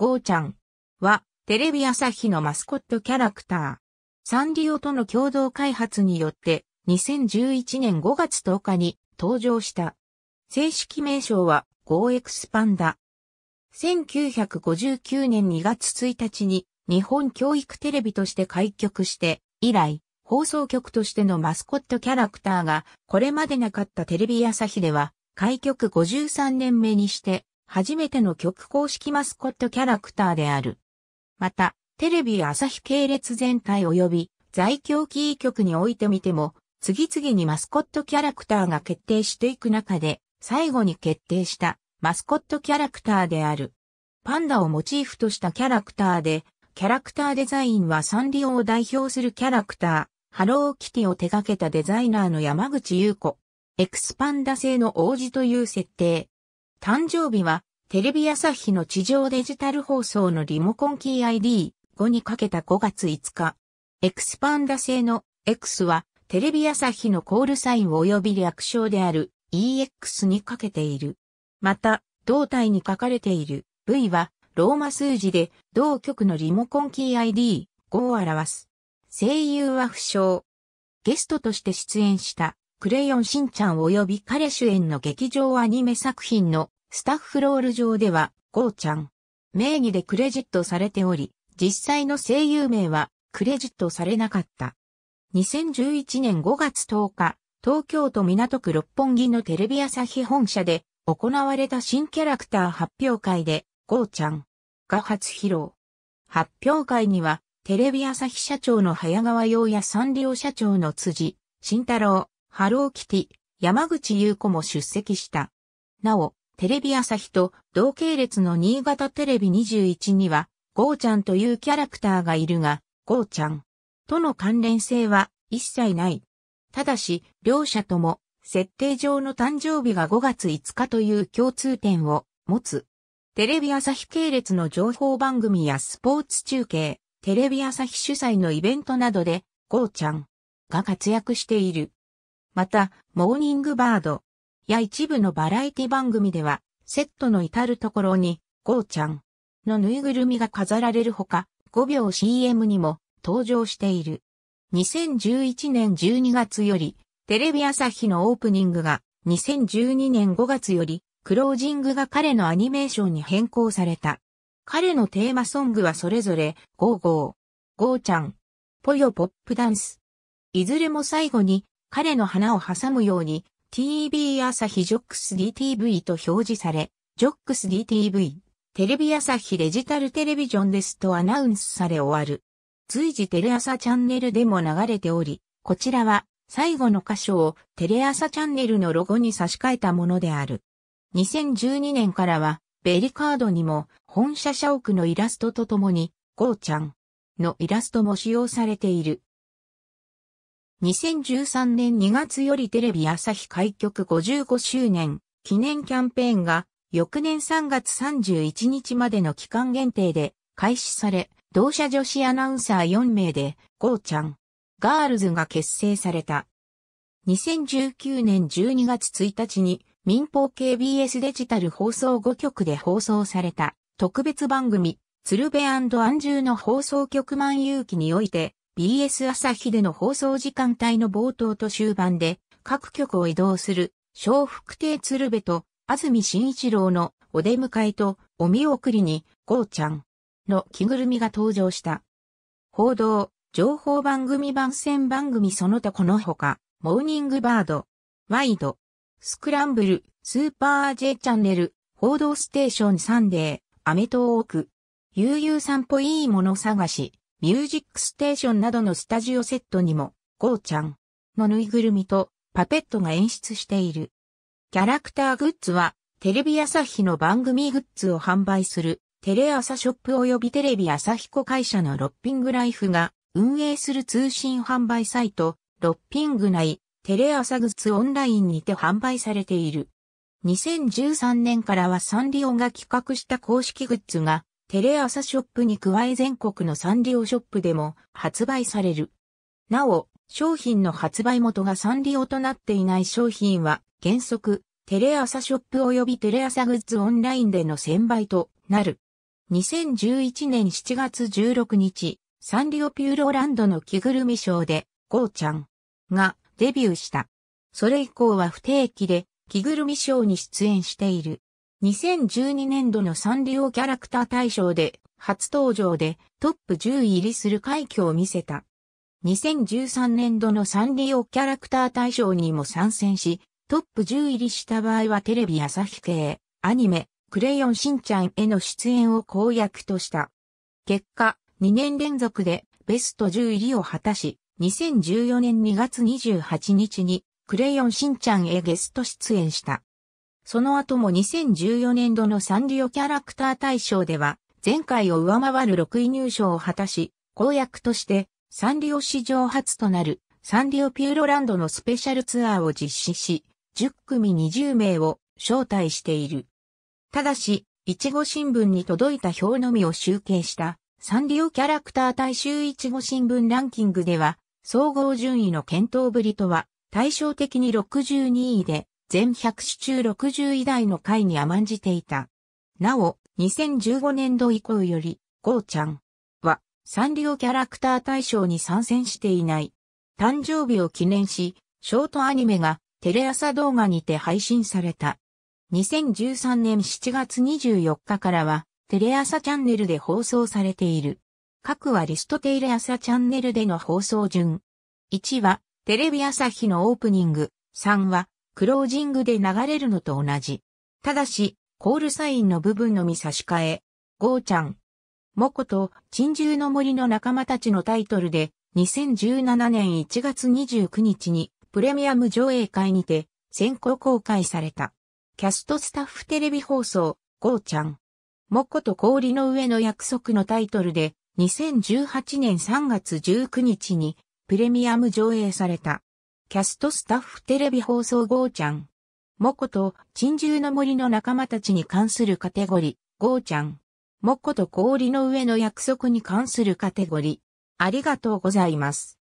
ゴーちゃんはテレビ朝日のマスコットキャラクター。サンリオとの共同開発によって2011年5月10日に登場した。正式名称はゴーエクスパンダ。1959年2月1日に日本教育テレビとして開局して以来放送局としてのマスコットキャラクターがこれまでなかったテレビ朝日では開局53年目にして初めての曲公式マスコットキャラクターである。また、テレビ朝日系列全体及び在京キー局においてみても、次々にマスコットキャラクターが決定していく中で、最後に決定したマスコットキャラクターである。パンダをモチーフとしたキャラクターで、キャラクターデザインはサンリオを代表するキャラクター、ハローキティを手掛けたデザイナーの山口優子。エクスパンダ製の王子という設定。誕生日は、テレビ朝日の地上デジタル放送のリモコンキー ID5 にかけた5月5日。エクスパンダ製の X は、テレビ朝日のコールサイン及び略称である EX にかけている。また、胴体に書かれている V は、ローマ数字で同局のリモコンキー ID5 を表す。声優は不詳。ゲストとして出演したクレヨンしんちゃん及び彼主演の劇場アニメ作品のスタッフロール上では、ゴーちゃん。名義でクレジットされており、実際の声優名はクレジットされなかった。2011年5月10日、東京都港区六本木のテレビ朝日本社で行われた新キャラクター発表会で、ゴーちゃんが初披露。発表会には、テレビ朝日社長の早川洋やサンリオ社長の辻、慎太郎、ハローキティ、山口優子も出席した。なお、テレビ朝日と同系列の新潟テレビ21には、ゴーちゃんというキャラクターがいるが、ゴーちゃんとの関連性は一切ない。ただし、両者とも、設定上の誕生日が5月5日という共通点を持つ。テレビ朝日系列の情報番組やスポーツ中継、テレビ朝日主催のイベントなどで、ゴーちゃんが活躍している。また、モーニングバードや一部のバラエティ番組では、セットの至るところに、ゴーちゃんのぬいぐるみが飾られるほか、5秒 CM にも登場している。2011年12月より、テレビ朝日のオープニングが、2012年5月より、クロージングが彼のアニメーションに変更された。彼のテーマソングはそれぞれ、ゴーゴー、ゴーちゃん、ぽよポップダンス。いずれも最後に、彼の花を挟むように TV 朝日ジョックス DTV と表示され、ジョックス DTV、テレビ朝日デジタルテレビジョンですとアナウンスされ終わる。随時テレ朝チャンネルでも流れており、こちらは最後の箇所をテレ朝チャンネルのロゴに差し替えたものである。2012年からはベリカードにも本社社屋のイラストとともにゴーちゃんのイラストも使用されている。2013年2月よりテレビ朝日開局55周年記念キャンペーンが翌年3月31日までの期間限定で開始され、同社女子アナウンサー4名で、ゴーちゃん、ガールズが結成された。2019年12月1日に民放 KBS デジタル放送5局で放送された特別番組、鶴瓶安住の放送局万有機において、BS 朝日での放送時間帯の冒頭と終盤で各局を移動する小福亭鶴瓶と安住紳一郎のお出迎えとお見送りにゴーちゃんの着ぐるみが登場した。報道、情報番組番宣番組その他このほか、モーニングバード、ワイド、スクランブル、スーパー J チャンネル、報道ステーションサンデー、アメトーーク、悠々散歩いいもの探し、ミュージックステーションなどのスタジオセットにも、ゴーちゃんのぬいぐるみとパペットが演出している。キャラクターグッズは、テレビ朝日の番組グッズを販売する、テレ朝ショップ及びテレビ朝日子会社のロッピングライフが運営する通信販売サイト、ロッピング内、テレ朝グッズオンラインにて販売されている。2013年からはサンリオが企画した公式グッズがテレ朝ショップに加え全国のサンリオショップでも発売される。なお、商品の発売元がサンリオとなっていない商品は原則テレ朝ショップ及びテレ朝グッズオンラインでの1000倍となる。2011年7月16日、サンリオピューロランドの着ぐるみショーで、ゴーちゃんがデビューした。それ以降は不定期で着ぐるみショーに出演している。2012年度のサンリオキャラクター大賞で初登場でトップ10入りする快挙を見せた。2013年度のサンリオキャラクター大賞にも参戦し、トップ10入りした場合はテレビ朝日系、アニメ、クレヨンしんちゃんへの出演を公約とした。結果、2年連続でベスト10入りを果たし、2014年2月28日にクレヨンしんちゃんへゲスト出演した。その後も2014年度のサンリオキャラクター大賞では、前回を上回る6位入賞を果たし、公約として、サンリオ史上初となる、サンリオピューロランドのスペシャルツアーを実施し、10組20名を招待している。ただし、いちご新聞に届いた表のみを集計したサンリオキャラクター大衆いちご新聞ランキングでは、総合順位の検討ぶりとは、対照的に62位で、全100種中60位台の回に甘んじていた。なお、2015年度以降より、ゴーちゃんはサンリオキャラクター大賞に参戦していない。誕生日を記念し、ショートアニメがテレ朝動画にて配信された。2013年7月24日からは、テレ朝チャンネルで放送されている。各はリストテレ朝チャンネルでの放送順。1は、テレビ朝日のオープニング。3は、クロージングで流れるのと同じ。ただし、コールサインの部分のみ差し替え、ゴーちゃん。モコと珍獣の森の仲間たちのタイトルで、2017年1月29日にプレミアム上映会にて先行公開された。キャストスタッフテレビ放送、ゴーちゃん。モコと氷の上の約束のタイトルで、2018年3月19日にプレミアム上映された。キャストスタッフテレビ放送ゴーちゃん。モコと珍獣の森の仲間たちに関するカテゴリー、ゴーちゃん。モコと氷の上の約束に関するカテゴリー。ありがとうございます。